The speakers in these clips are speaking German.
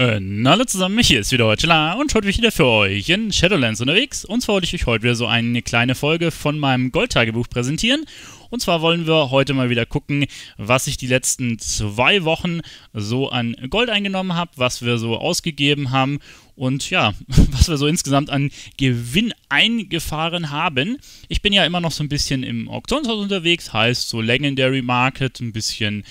Äh, hallo zusammen, hier ist wieder heute La und heute bin ich wieder für euch in Shadowlands unterwegs. Und zwar wollte ich euch heute wieder so eine kleine Folge von meinem Goldtagebuch präsentieren. Und zwar wollen wir heute mal wieder gucken, was ich die letzten zwei Wochen so an Gold eingenommen habe, was wir so ausgegeben haben und ja, was wir so insgesamt an Gewinn eingefahren haben. Ich bin ja immer noch so ein bisschen im Auktionshaus unterwegs, heißt so Legendary Market, ein bisschen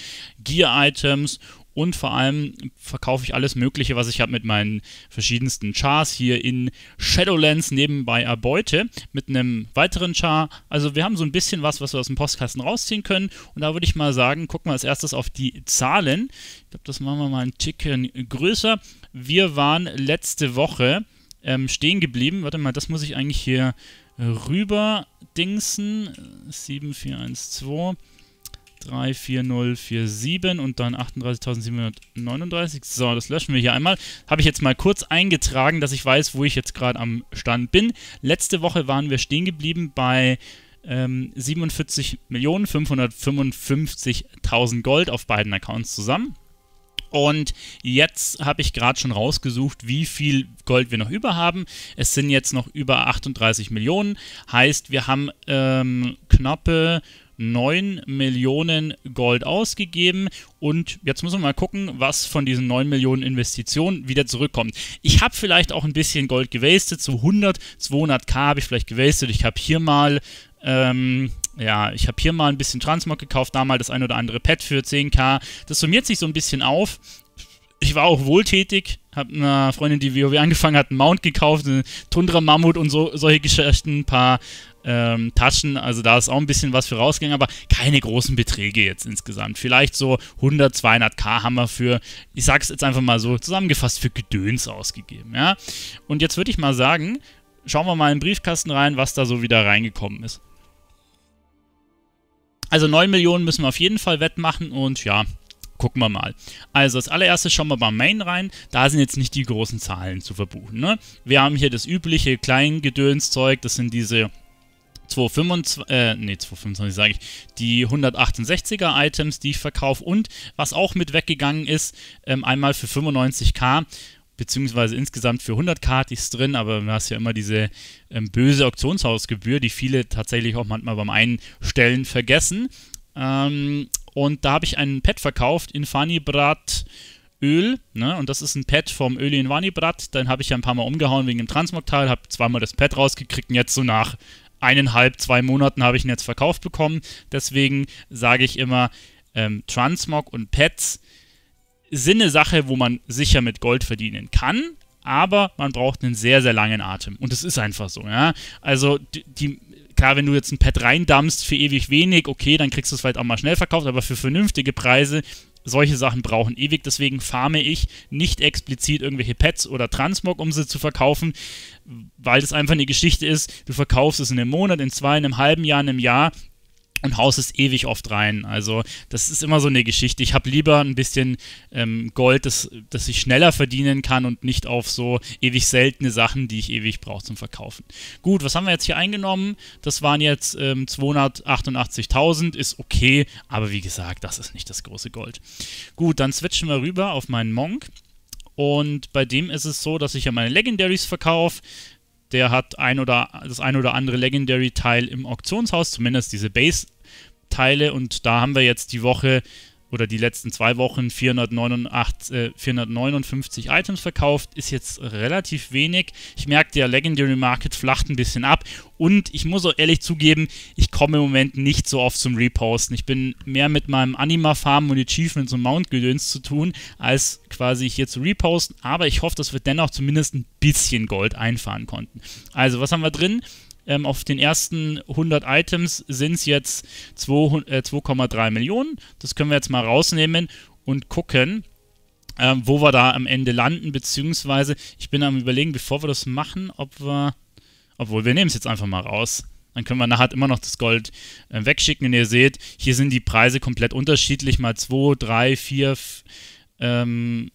Gear Items und vor allem verkaufe ich alles Mögliche, was ich habe mit meinen verschiedensten Chars hier in Shadowlands nebenbei erbeute, mit einem weiteren Char. Also wir haben so ein bisschen was, was wir aus dem Postkasten rausziehen können und da würde ich mal sagen, gucken wir als erstes auf die Zahlen. Ich glaube, das machen wir mal einen Ticken größer. Wir waren letzte Woche ähm, stehen geblieben. Warte mal, das muss ich eigentlich hier rüber dingsen. 7, 4, 1, 2. 3, 4, 0, 4, 7 und dann 38.739. So, das löschen wir hier einmal. Habe ich jetzt mal kurz eingetragen, dass ich weiß, wo ich jetzt gerade am Stand bin. Letzte Woche waren wir stehen geblieben bei ähm, 47.555.000 Gold auf beiden Accounts zusammen. Und jetzt habe ich gerade schon rausgesucht, wie viel Gold wir noch über haben. Es sind jetzt noch über 38 Millionen. Heißt, wir haben ähm, knappe 9 Millionen Gold ausgegeben. Und jetzt müssen wir mal gucken, was von diesen 9 Millionen Investitionen wieder zurückkommt. Ich habe vielleicht auch ein bisschen Gold gewastet, so 100, 200k habe ich vielleicht gewastet. Ich habe hier mal ähm, ja, ich habe hier mal ein bisschen Transmog gekauft, damals das ein oder andere Pad für 10k. Das summiert sich so ein bisschen auf. Ich war auch wohltätig, habe einer Freundin, die WoW angefangen hat, einen Mount gekauft, einen Tundra-Mammut und so, solche Geschichten, ein paar ähm, Taschen. Also da ist auch ein bisschen was für rausgegangen, aber keine großen Beträge jetzt insgesamt. Vielleicht so 100, 200 K haben wir für, ich sag's jetzt einfach mal so, zusammengefasst für Gedöns ausgegeben. Ja? Und jetzt würde ich mal sagen, schauen wir mal in den Briefkasten rein, was da so wieder reingekommen ist. Also 9 Millionen müssen wir auf jeden Fall wettmachen und ja, gucken wir mal. Also als allererstes schauen wir beim Main rein. Da sind jetzt nicht die großen Zahlen zu verbuchen. Ne? Wir haben hier das übliche Kleingedönszeug. Das sind diese 225, äh, nee, 225 sage ich, die 168er Items, die ich verkaufe und was auch mit weggegangen ist, ähm, einmal für 95k, beziehungsweise insgesamt für 100k hatte ich es drin, aber du hast ja immer diese ähm, böse Auktionshausgebühr, die viele tatsächlich auch manchmal beim Einstellen vergessen. Ähm, und da habe ich ein Pad verkauft, in Infanibrat Öl, ne? und das ist ein Pad vom Öl in Wanibrat, den habe ich ja ein paar Mal umgehauen wegen dem Transmogtal, habe zweimal das Pad rausgekriegt und jetzt so nach eineinhalb, zwei Monaten habe ich ihn jetzt verkauft bekommen. Deswegen sage ich immer, ähm, Transmog und Pets sind eine Sache, wo man sicher mit Gold verdienen kann, aber man braucht einen sehr, sehr langen Atem. Und es ist einfach so, ja. Also, die, die, klar, wenn du jetzt ein Pad reindampfst für ewig wenig, okay, dann kriegst du es vielleicht auch mal schnell verkauft, aber für vernünftige Preise solche Sachen brauchen ewig. Deswegen farme ich nicht explizit irgendwelche Pets oder Transmog, um sie zu verkaufen, weil das einfach eine Geschichte ist. Du verkaufst es in einem Monat, in zwei, in einem halben Jahr, in einem Jahr und haust es ewig oft rein. Also das ist immer so eine Geschichte. Ich habe lieber ein bisschen ähm, Gold, das, das ich schneller verdienen kann und nicht auf so ewig seltene Sachen, die ich ewig brauche zum Verkaufen. Gut, was haben wir jetzt hier eingenommen? Das waren jetzt ähm, 288.000, ist okay, aber wie gesagt, das ist nicht das große Gold. Gut, dann switchen wir rüber auf meinen Monk. Und bei dem ist es so, dass ich ja meine Legendaries verkaufe der hat ein oder das ein oder andere Legendary-Teil im Auktionshaus, zumindest diese Base-Teile. Und da haben wir jetzt die Woche oder die letzten zwei Wochen 489, äh, 459 Items verkauft, ist jetzt relativ wenig. Ich merke, der Legendary Market flacht ein bisschen ab und ich muss auch ehrlich zugeben, ich komme im Moment nicht so oft zum Reposten. Ich bin mehr mit meinem Anima-Farm und Achievements und Mount-Gedöns zu tun, als quasi hier zu reposten. Aber ich hoffe, dass wir dennoch zumindest ein bisschen Gold einfahren konnten. Also, was haben wir drin? Ähm, auf den ersten 100 Items sind es jetzt 2,3 äh, Millionen. Das können wir jetzt mal rausnehmen und gucken, ähm, wo wir da am Ende landen. Beziehungsweise, ich bin am Überlegen, bevor wir das machen, ob wir obwohl, wir nehmen es jetzt einfach mal raus. Dann können wir nachher halt immer noch das Gold äh, wegschicken. Und ihr seht, hier sind die Preise komplett unterschiedlich. Mal 2, 3, 4 ähm,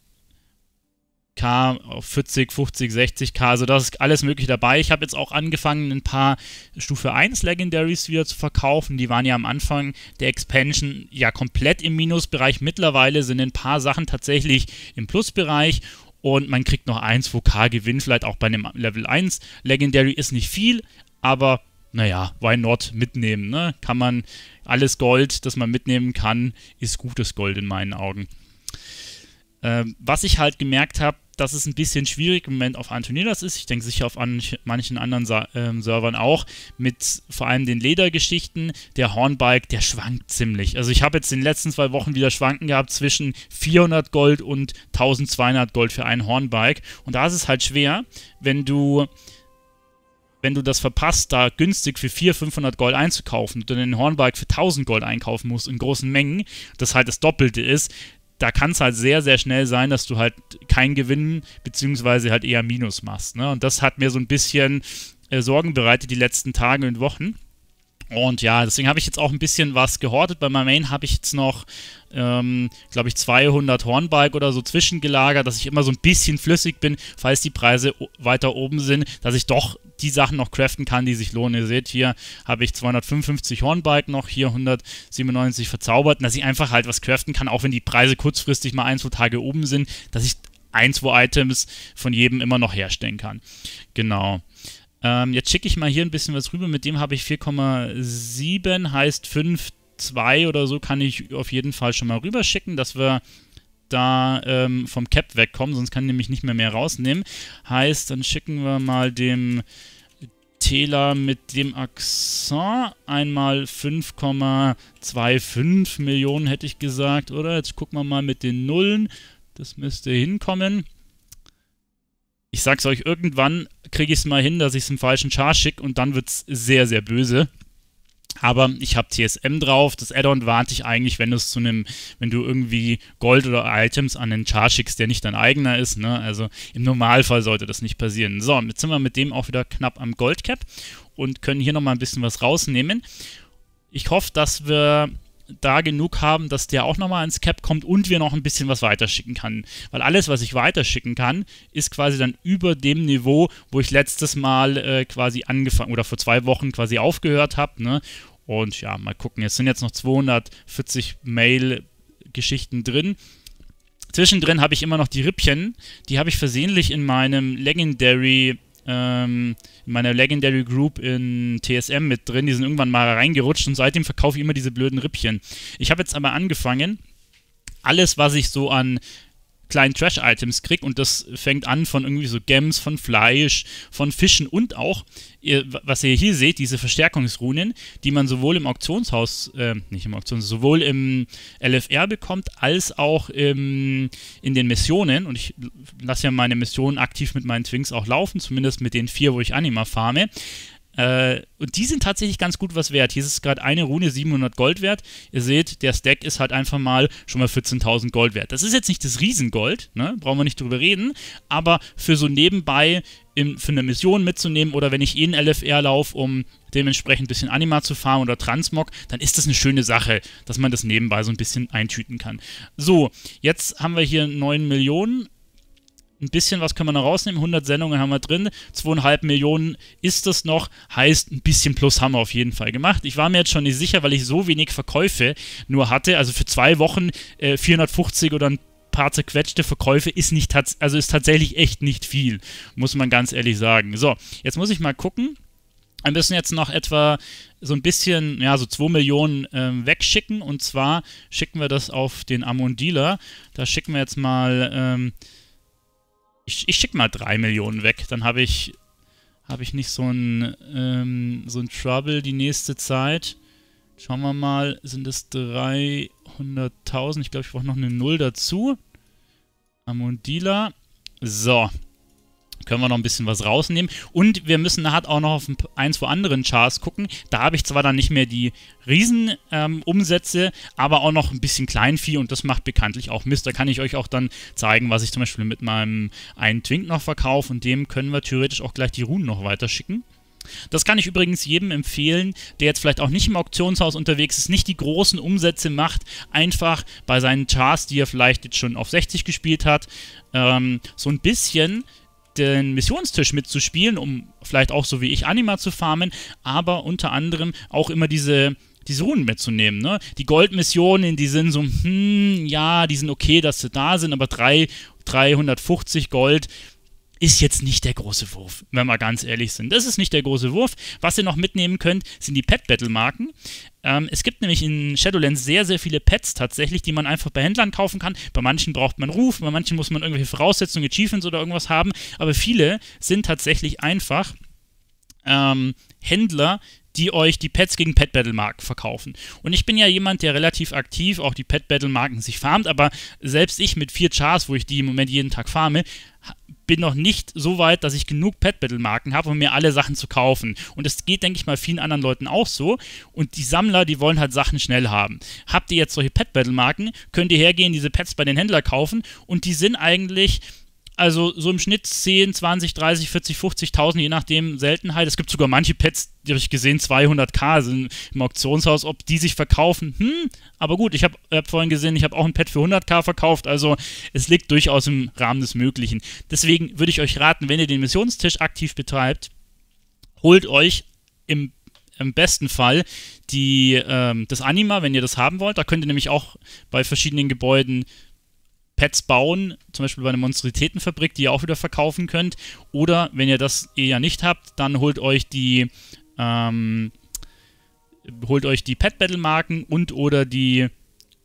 K auf 40, 50, 60 K. Also das ist alles möglich dabei. Ich habe jetzt auch angefangen, ein paar Stufe 1 Legendaries wieder zu verkaufen. Die waren ja am Anfang der Expansion ja komplett im Minusbereich. Mittlerweile sind ein paar Sachen tatsächlich im Plusbereich und man kriegt noch 1 Gewinn, vielleicht auch bei einem Level 1. Legendary ist nicht viel, aber naja, why not mitnehmen, ne? Kann man alles Gold, das man mitnehmen kann, ist gutes Gold in meinen Augen. Ähm, was ich halt gemerkt habe, dass es ein bisschen schwierig im Moment auf Antonidas ist. Ich denke sicher auf an, manchen anderen Sa ähm, Servern auch. Mit vor allem den Ledergeschichten. Der Hornbike, der schwankt ziemlich. Also ich habe jetzt in den letzten zwei Wochen wieder Schwanken gehabt zwischen 400 Gold und 1200 Gold für ein Hornbike. Und da ist es halt schwer, wenn du wenn du das verpasst, da günstig für 400, 500 Gold einzukaufen und dann den Hornbike für 1000 Gold einkaufen musst in großen Mengen, das halt das Doppelte ist, da kann es halt sehr, sehr schnell sein, dass du halt kein Gewinn beziehungsweise halt eher Minus machst. Ne? Und das hat mir so ein bisschen äh, Sorgen bereitet die letzten Tage und Wochen. Und ja, deswegen habe ich jetzt auch ein bisschen was gehortet. Bei meinem Main habe ich jetzt noch, ähm, glaube ich, 200 Hornbike oder so zwischengelagert, dass ich immer so ein bisschen flüssig bin, falls die Preise weiter oben sind, dass ich doch die Sachen noch craften kann, die sich lohnen. Ihr seht, hier habe ich 255 Hornbike noch, hier 197 verzaubert, dass ich einfach halt was craften kann, auch wenn die Preise kurzfristig mal ein, zwei Tage oben sind, dass ich ein, zwei Items von jedem immer noch herstellen kann. Genau. Ähm, jetzt schicke ich mal hier ein bisschen was rüber. Mit dem habe ich 4,7, heißt 5,2 oder so kann ich auf jeden Fall schon mal rüberschicken, dass wir da ähm, vom Cap wegkommen, sonst kann ich nämlich nicht mehr mehr rausnehmen. Heißt, dann schicken wir mal dem Täler mit dem Accent einmal 5,25 Millionen, hätte ich gesagt, oder? Jetzt gucken wir mal mit den Nullen. Das müsste hinkommen. Ich sag's euch, irgendwann kriege ich es mal hin, dass ich es im falschen Char schicke und dann wird es sehr, sehr böse. Aber ich habe TSM drauf. Das Add-on warnt dich eigentlich, wenn du es zu einem, wenn du irgendwie Gold oder Items an den Char schickst, der nicht dein eigener ist. Ne? Also im Normalfall sollte das nicht passieren. So, jetzt sind wir mit dem auch wieder knapp am Goldcap und können hier nochmal ein bisschen was rausnehmen. Ich hoffe, dass wir da genug haben, dass der auch nochmal ins Cap kommt und wir noch ein bisschen was weiterschicken kann. Weil alles, was ich weiterschicken kann, ist quasi dann über dem Niveau, wo ich letztes Mal äh, quasi angefangen oder vor zwei Wochen quasi aufgehört habe. Ne? Und ja, mal gucken. Es sind jetzt noch 240 Mail-Geschichten drin. Zwischendrin habe ich immer noch die Rippchen. Die habe ich versehentlich in meinem Legendary ähm, in meiner Legendary Group in TSM mit drin. Die sind irgendwann mal reingerutscht und seitdem verkaufe ich immer diese blöden Rippchen. Ich habe jetzt aber angefangen, alles, was ich so an kleinen Trash-Items kriege und das fängt an von irgendwie so Gems, von Fleisch, von Fischen und auch, ihr, was ihr hier seht, diese Verstärkungsrunen, die man sowohl im Auktionshaus, äh, nicht im Auktionshaus, sowohl im LFR bekommt, als auch im, in den Missionen und ich lasse ja meine Missionen aktiv mit meinen Twinks auch laufen, zumindest mit den vier, wo ich Anima farme, äh, und die sind tatsächlich ganz gut was wert. Hier ist gerade eine Rune 700 Gold wert. Ihr seht, der Stack ist halt einfach mal schon mal 14.000 Gold wert. Das ist jetzt nicht das Riesengold, ne? brauchen wir nicht drüber reden, aber für so nebenbei im, für eine Mission mitzunehmen oder wenn ich eh in LFR laufe, um dementsprechend ein bisschen Anima zu fahren oder Transmog, dann ist das eine schöne Sache, dass man das nebenbei so ein bisschen eintüten kann. So, jetzt haben wir hier 9 Millionen ein bisschen was können wir noch rausnehmen. 100 Sendungen haben wir drin. 2,5 Millionen ist das noch. Heißt, ein bisschen Plus haben wir auf jeden Fall gemacht. Ich war mir jetzt schon nicht sicher, weil ich so wenig Verkäufe nur hatte. Also für zwei Wochen äh, 450 oder ein paar zerquetschte Verkäufe ist nicht also ist tatsächlich echt nicht viel, muss man ganz ehrlich sagen. So, jetzt muss ich mal gucken. Wir müssen jetzt noch etwa so ein bisschen, ja, so 2 Millionen ähm, wegschicken. Und zwar schicken wir das auf den Amon Dealer. Da schicken wir jetzt mal ähm, ich, ich schicke mal 3 Millionen weg. Dann habe ich, hab ich nicht so ein, ähm, so ein Trouble die nächste Zeit. Schauen wir mal, sind es 300.000? Ich glaube, ich brauche noch eine Null dazu. Amundila. So, können wir noch ein bisschen was rausnehmen. Und wir müssen halt auch noch auf ein, zwei anderen Charts gucken. Da habe ich zwar dann nicht mehr die Riesenumsätze, ähm, aber auch noch ein bisschen Kleinvieh und das macht bekanntlich auch Mist. Da kann ich euch auch dann zeigen, was ich zum Beispiel mit meinem einen Twink noch verkaufe und dem können wir theoretisch auch gleich die Runen noch weiterschicken. Das kann ich übrigens jedem empfehlen, der jetzt vielleicht auch nicht im Auktionshaus unterwegs ist, nicht die großen Umsätze macht, einfach bei seinen Charts, die er vielleicht jetzt schon auf 60 gespielt hat, ähm, so ein bisschen den Missionstisch mitzuspielen, um vielleicht auch so wie ich Anima zu farmen, aber unter anderem auch immer diese diese Runen mitzunehmen. Ne? Die Goldmissionen, die sind so, hm, ja, die sind okay, dass sie da sind, aber 3, 350 Gold, ist jetzt nicht der große Wurf, wenn wir ganz ehrlich sind. Das ist nicht der große Wurf. Was ihr noch mitnehmen könnt, sind die Pet-Battle-Marken. Ähm, es gibt nämlich in Shadowlands sehr, sehr viele Pets tatsächlich, die man einfach bei Händlern kaufen kann. Bei manchen braucht man Ruf, bei manchen muss man irgendwelche Voraussetzungen, Achievements oder irgendwas haben. Aber viele sind tatsächlich einfach ähm, Händler, die euch die Pets gegen Pet Battle Marken verkaufen. Und ich bin ja jemand, der relativ aktiv auch die Pet Battle Marken sich farmt, aber selbst ich mit vier Chars, wo ich die im Moment jeden Tag farme, bin noch nicht so weit, dass ich genug Pet Battle Marken habe, um mir alle Sachen zu kaufen. Und das geht, denke ich mal, vielen anderen Leuten auch so. Und die Sammler, die wollen halt Sachen schnell haben. Habt ihr jetzt solche Pet Battle Marken, könnt ihr hergehen, diese Pets bei den Händlern kaufen und die sind eigentlich also so im Schnitt 10, 20, 30, 40, 50.000, je nachdem Seltenheit. Es gibt sogar manche Pets, die habe ich gesehen, 200k sind im Auktionshaus. Ob die sich verkaufen, hm, aber gut, ich habe hab vorhin gesehen, ich habe auch ein Pet für 100k verkauft. Also es liegt durchaus im Rahmen des Möglichen. Deswegen würde ich euch raten, wenn ihr den Missionstisch aktiv betreibt, holt euch im im besten Fall die, ähm, das Anima, wenn ihr das haben wollt. Da könnt ihr nämlich auch bei verschiedenen Gebäuden Pets bauen, zum Beispiel bei einer Monstrositätenfabrik, die ihr auch wieder verkaufen könnt. Oder wenn ihr das eher nicht habt, dann holt euch die ähm, holt euch die Pet Battle Marken und oder die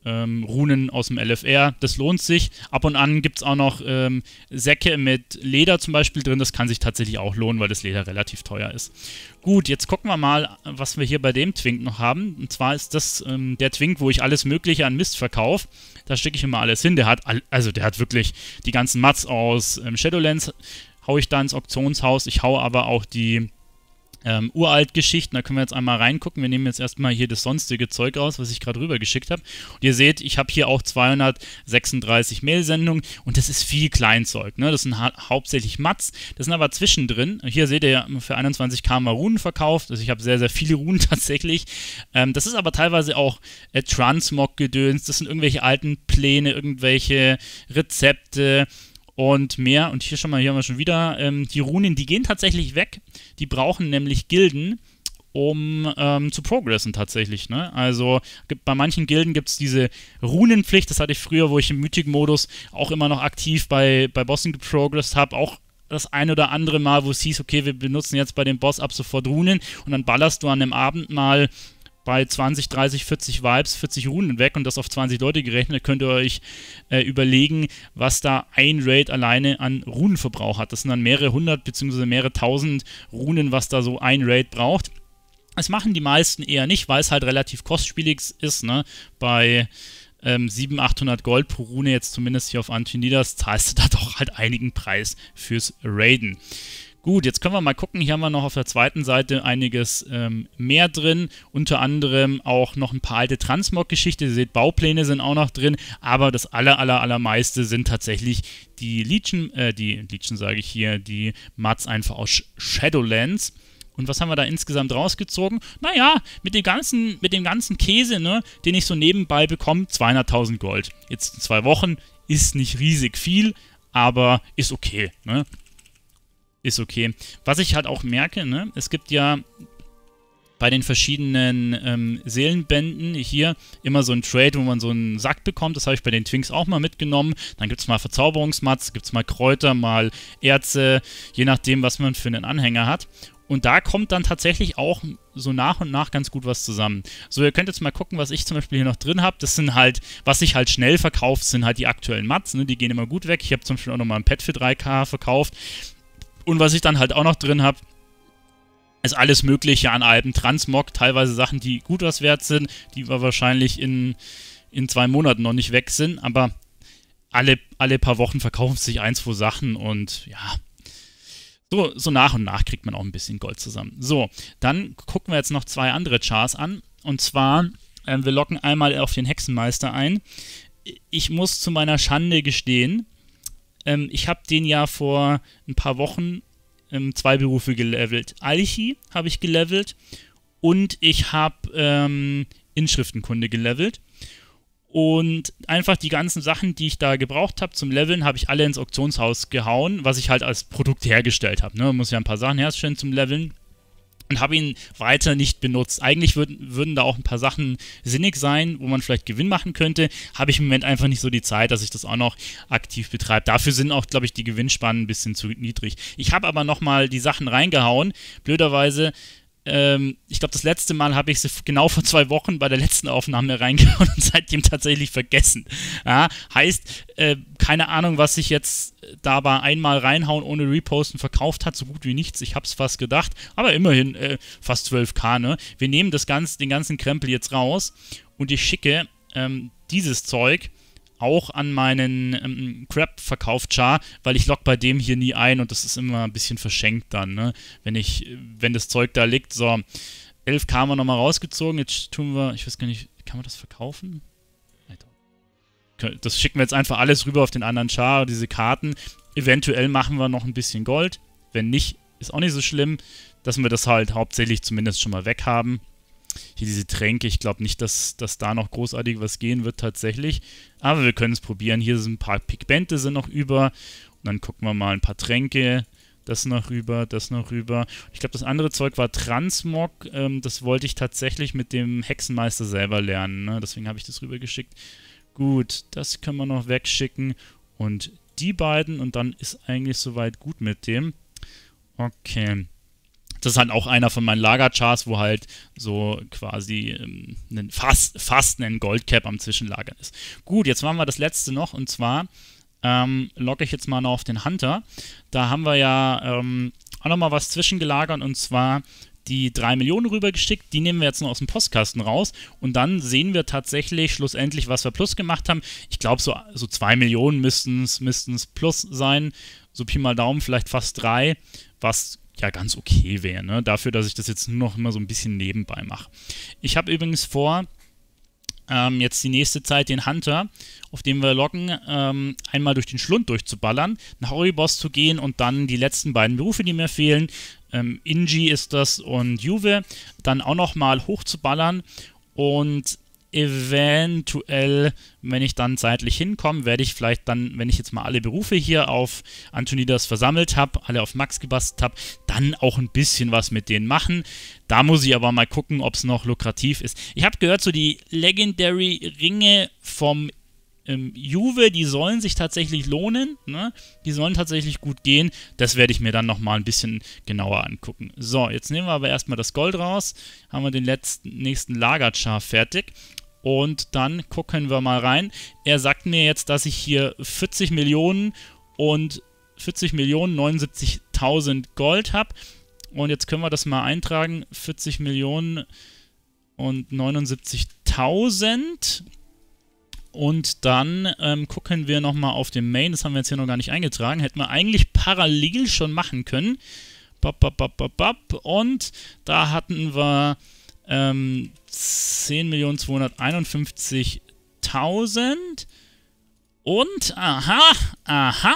ähm, Runen aus dem LFR. Das lohnt sich. Ab und an gibt es auch noch ähm, Säcke mit Leder zum Beispiel drin. Das kann sich tatsächlich auch lohnen, weil das Leder relativ teuer ist. Gut, jetzt gucken wir mal, was wir hier bei dem Twink noch haben. Und zwar ist das ähm, der Twink, wo ich alles Mögliche an Mist verkaufe. Da stecke ich immer alles hin. Der hat, all, also der hat wirklich die ganzen Mats aus ähm, Shadowlands. Hau ich da ins Auktionshaus. Ich hau aber auch die ähm, uralt Geschichten. Da können wir jetzt einmal reingucken. Wir nehmen jetzt erstmal hier das sonstige Zeug raus, was ich gerade rübergeschickt habe. Und ihr seht, ich habe hier auch 236 Mailsendungen und das ist viel Kleinzeug. Ne? Das sind ha hauptsächlich Mats. Das sind aber zwischendrin. Hier seht ihr für 21k mal Runen verkauft. Also ich habe sehr, sehr viele Runen tatsächlich. Ähm, das ist aber teilweise auch äh, Transmog-Gedöns. Das sind irgendwelche alten Pläne, irgendwelche Rezepte und mehr. Und hier schon mal, hier haben wir schon wieder ähm, die Runen, die gehen tatsächlich weg. Die brauchen nämlich Gilden, um ähm, zu progressen tatsächlich. Ne? Also gibt, bei manchen Gilden gibt es diese Runenpflicht, das hatte ich früher, wo ich im Mythic-Modus auch immer noch aktiv bei, bei Bossen geprogressed habe, auch das ein oder andere Mal, wo es hieß, okay, wir benutzen jetzt bei dem Boss ab sofort Runen und dann ballerst du an dem Abend mal bei 20, 30, 40 Vibes 40 Runden weg und das auf 20 Leute gerechnet, könnt ihr euch äh, überlegen, was da ein Raid alleine an Runenverbrauch hat. Das sind dann mehrere hundert bzw. mehrere tausend Runen, was da so ein Raid braucht. Das machen die meisten eher nicht, weil es halt relativ kostspielig ist. Ne? Bei ähm, 700, 800 Gold pro Rune jetzt zumindest hier auf Antinidas zahlst du da doch halt einigen Preis fürs Raiden. Gut, jetzt können wir mal gucken. Hier haben wir noch auf der zweiten Seite einiges ähm, mehr drin. Unter anderem auch noch ein paar alte Transmog-Geschichte. Ihr seht, Baupläne sind auch noch drin. Aber das aller, aller, allermeiste sind tatsächlich die Legion, äh, die Legion sage ich hier, die Mats einfach aus Shadowlands. Und was haben wir da insgesamt rausgezogen? Naja, mit dem ganzen, mit dem ganzen Käse, ne, den ich so nebenbei bekomme, 200.000 Gold. Jetzt in zwei Wochen ist nicht riesig viel, aber ist okay. Ne? ist okay. Was ich halt auch merke, ne, es gibt ja bei den verschiedenen ähm, Seelenbänden hier immer so ein Trade, wo man so einen Sack bekommt. Das habe ich bei den Twinks auch mal mitgenommen. Dann gibt es mal Verzauberungsmats, gibt es mal Kräuter, mal Erze, je nachdem, was man für einen Anhänger hat. Und da kommt dann tatsächlich auch so nach und nach ganz gut was zusammen. So, ihr könnt jetzt mal gucken, was ich zum Beispiel hier noch drin habe. Das sind halt, was sich halt schnell verkauft, sind halt die aktuellen Mats. Ne? Die gehen immer gut weg. Ich habe zum Beispiel auch nochmal ein Pad für 3K verkauft. Und was ich dann halt auch noch drin habe, ist alles Mögliche an Alben. Transmog, teilweise Sachen, die gut was wert sind, die wir wahrscheinlich in, in zwei Monaten noch nicht weg sind, aber alle, alle paar Wochen verkaufen sich ein, zwei Sachen und ja. So, so nach und nach kriegt man auch ein bisschen Gold zusammen. So, dann gucken wir jetzt noch zwei andere Chars an. Und zwar, äh, wir locken einmal auf den Hexenmeister ein. Ich muss zu meiner Schande gestehen, ähm, ich habe den ja vor ein paar Wochen ähm, zwei Berufe gelevelt. Alchi habe ich gelevelt und ich habe ähm, Inschriftenkunde gelevelt. Und einfach die ganzen Sachen, die ich da gebraucht habe zum Leveln, habe ich alle ins Auktionshaus gehauen, was ich halt als Produkt hergestellt habe. Ne? Man muss ja ein paar Sachen herstellen zum Leveln und habe ihn weiter nicht benutzt. Eigentlich würd, würden da auch ein paar Sachen sinnig sein, wo man vielleicht Gewinn machen könnte. Habe ich im Moment einfach nicht so die Zeit, dass ich das auch noch aktiv betreibe. Dafür sind auch, glaube ich, die Gewinnspannen ein bisschen zu niedrig. Ich habe aber nochmal die Sachen reingehauen. Blöderweise ähm, ich glaube, das letzte Mal habe ich sie genau vor zwei Wochen bei der letzten Aufnahme reingehauen und seitdem tatsächlich vergessen. Ja, heißt, äh, keine Ahnung, was sich jetzt äh, dabei einmal reinhauen ohne Reposten verkauft hat, so gut wie nichts. Ich habe es fast gedacht, aber immerhin äh, fast 12k. Ne? Wir nehmen das ganz, den ganzen Krempel jetzt raus und ich schicke ähm, dieses Zeug auch an meinen ähm, Crap-Verkauf-Char, weil ich log bei dem hier nie ein und das ist immer ein bisschen verschenkt dann, ne? Wenn ich, wenn das Zeug da liegt, so 11 K wir nochmal rausgezogen, jetzt tun wir, ich weiß gar nicht, kann man das verkaufen? Das schicken wir jetzt einfach alles rüber auf den anderen Char, diese Karten. Eventuell machen wir noch ein bisschen Gold. Wenn nicht, ist auch nicht so schlimm, dass wir das halt hauptsächlich zumindest schon mal weg haben hier diese Tränke. Ich glaube nicht, dass, dass da noch großartig was gehen wird tatsächlich. Aber wir können es probieren. Hier sind ein paar Pigmente sind noch über. Und dann gucken wir mal ein paar Tränke. Das noch rüber, das noch rüber. Ich glaube, das andere Zeug war Transmog. Ähm, das wollte ich tatsächlich mit dem Hexenmeister selber lernen. Ne? Deswegen habe ich das rübergeschickt. Gut, das können wir noch wegschicken. Und die beiden. Und dann ist eigentlich soweit gut mit dem. Okay das ist halt auch einer von meinen Lagerchars, wo halt so quasi ähm, einen, fast, fast ein Goldcap am Zwischenlagern ist. Gut, jetzt machen wir das letzte noch und zwar ähm, logge ich jetzt mal noch auf den Hunter. Da haben wir ja ähm, auch nochmal was zwischengelagert und zwar die 3 Millionen rübergeschickt. Die nehmen wir jetzt noch aus dem Postkasten raus und dann sehen wir tatsächlich schlussendlich, was wir plus gemacht haben. Ich glaube, so, so 2 Millionen müssten es plus sein. So Pi mal Daumen, vielleicht fast 3, was ja ganz okay wäre, ne? dafür, dass ich das jetzt nur noch immer so ein bisschen nebenbei mache. Ich habe übrigens vor, ähm, jetzt die nächste Zeit den Hunter, auf den wir locken, ähm, einmal durch den Schlund durchzuballern, nach Oribos zu gehen und dann die letzten beiden Berufe, die mir fehlen, ähm, Inji ist das und Juve, dann auch nochmal hochzuballern und eventuell, wenn ich dann zeitlich hinkomme, werde ich vielleicht dann, wenn ich jetzt mal alle Berufe hier auf Antonidas versammelt habe, alle auf Max gebastelt habe, dann auch ein bisschen was mit denen machen. Da muss ich aber mal gucken, ob es noch lukrativ ist. Ich habe gehört, so die Legendary Ringe vom ähm, Juve, die sollen sich tatsächlich lohnen, ne? die sollen tatsächlich gut gehen. Das werde ich mir dann nochmal ein bisschen genauer angucken. So, jetzt nehmen wir aber erstmal das Gold raus, haben wir den letzten, nächsten Lagerchar fertig. Und dann gucken wir mal rein. Er sagt mir jetzt, dass ich hier 40 Millionen und 40 Millionen 79.000 Gold habe. Und jetzt können wir das mal eintragen. 40 Millionen und 79.000. Und dann ähm, gucken wir nochmal auf den Main. Das haben wir jetzt hier noch gar nicht eingetragen. Hätten wir eigentlich parallel schon machen können. Bop, bop, bop, bop, bop. Und da hatten wir ähm, 10.251.000. Und, aha, aha,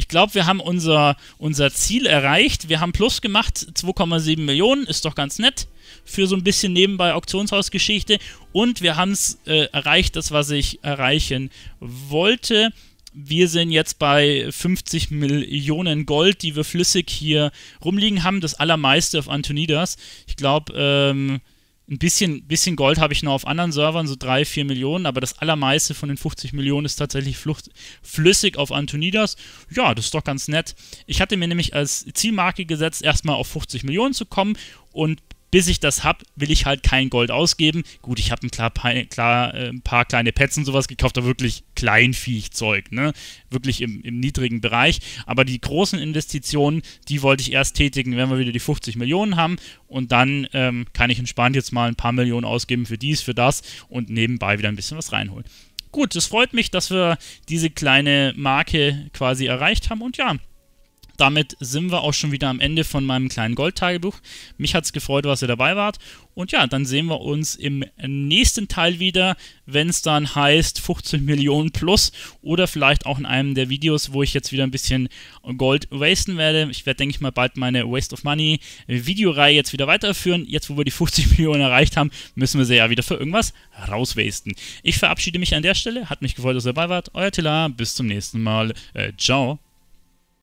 ich glaube, wir haben unser, unser Ziel erreicht. Wir haben Plus gemacht, 2,7 Millionen, ist doch ganz nett für so ein bisschen nebenbei Auktionshausgeschichte. Und wir haben es äh, erreicht, das, was ich erreichen wollte. Wir sind jetzt bei 50 Millionen Gold, die wir flüssig hier rumliegen haben. Das allermeiste auf Antonidas. Ich glaube, ähm, ein bisschen, bisschen Gold habe ich noch auf anderen Servern, so 3, 4 Millionen, aber das allermeiste von den 50 Millionen ist tatsächlich flucht, flüssig auf Antonidas. Ja, das ist doch ganz nett. Ich hatte mir nämlich als Zielmarke gesetzt, erstmal auf 50 Millionen zu kommen und bis ich das habe, will ich halt kein Gold ausgeben. Gut, ich habe ein klar, klar, äh, paar kleine Pets und sowas gekauft, aber wirklich Kleinviechzeug, ne? Wirklich im, im niedrigen Bereich. Aber die großen Investitionen, die wollte ich erst tätigen, wenn wir wieder die 50 Millionen haben. Und dann ähm, kann ich entspannt jetzt mal ein paar Millionen ausgeben für dies, für das und nebenbei wieder ein bisschen was reinholen. Gut, es freut mich, dass wir diese kleine Marke quasi erreicht haben. Und ja, damit sind wir auch schon wieder am Ende von meinem kleinen Goldtagebuch. Mich hat es gefreut, dass ihr dabei wart. Und ja, dann sehen wir uns im nächsten Teil wieder, wenn es dann heißt 15 Millionen plus oder vielleicht auch in einem der Videos, wo ich jetzt wieder ein bisschen Gold wasten werde. Ich werde, denke ich mal, bald meine Waste of Money Videoreihe jetzt wieder weiterführen. Jetzt, wo wir die 50 Millionen erreicht haben, müssen wir sie ja wieder für irgendwas rauswasten. Ich verabschiede mich an der Stelle. Hat mich gefreut, dass ihr dabei wart. Euer Tila, Bis zum nächsten Mal. Äh, ciao.